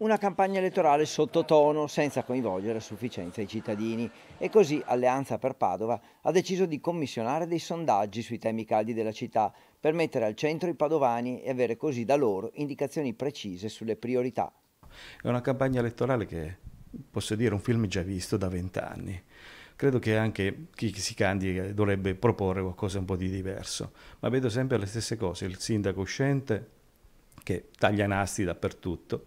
una campagna elettorale sottotono senza coinvolgere a sufficienza i cittadini e così Alleanza per Padova ha deciso di commissionare dei sondaggi sui temi caldi della città per mettere al centro i padovani e avere così da loro indicazioni precise sulle priorità. È una campagna elettorale che posso dire un film già visto da vent'anni. Credo che anche chi si candida dovrebbe proporre qualcosa un po' di diverso, ma vedo sempre le stesse cose, il sindaco uscente che taglia nasti dappertutto,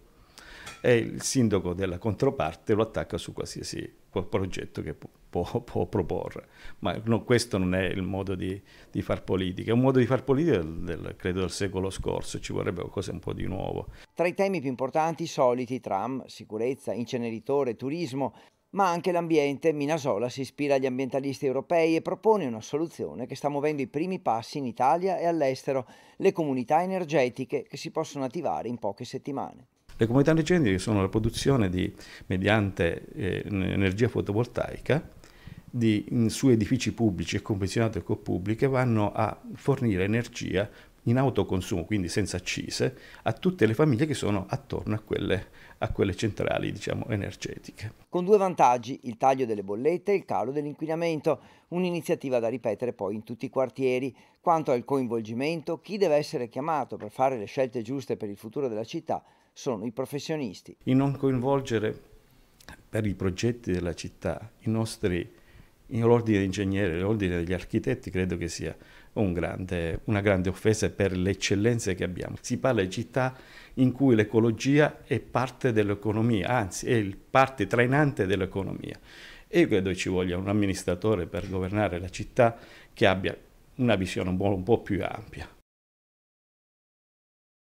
e il sindaco della controparte lo attacca su qualsiasi progetto che può, può proporre. Ma no, questo non è il modo di, di far politica, è un modo di far politica del, del, credo del secolo scorso, ci vorrebbe qualcosa un po' di nuovo. Tra i temi più importanti, soliti, tram, sicurezza, inceneritore, turismo, ma anche l'ambiente, Minasola si ispira agli ambientalisti europei e propone una soluzione che sta muovendo i primi passi in Italia e all'estero, le comunità energetiche che si possono attivare in poche settimane. Le comunità energetiche sono la produzione di, mediante eh, energia fotovoltaica di, in, su edifici pubblici e confezionate con pubbliche vanno a fornire energia in autoconsumo, quindi senza accise, a tutte le famiglie che sono attorno a quelle, a quelle centrali diciamo, energetiche. Con due vantaggi, il taglio delle bollette e il calo dell'inquinamento, un'iniziativa da ripetere poi in tutti i quartieri. Quanto al coinvolgimento, chi deve essere chiamato per fare le scelte giuste per il futuro della città sono i professionisti. In non coinvolgere per i progetti della città i nostri l'ordine degli ingegneri, l'ordine degli architetti credo che sia un grande, una grande offesa per le eccellenze che abbiamo. Si parla di città in cui l'ecologia è parte dell'economia, anzi è parte trainante dell'economia. E io credo ci voglia un amministratore per governare la città che abbia una visione un po' più ampia.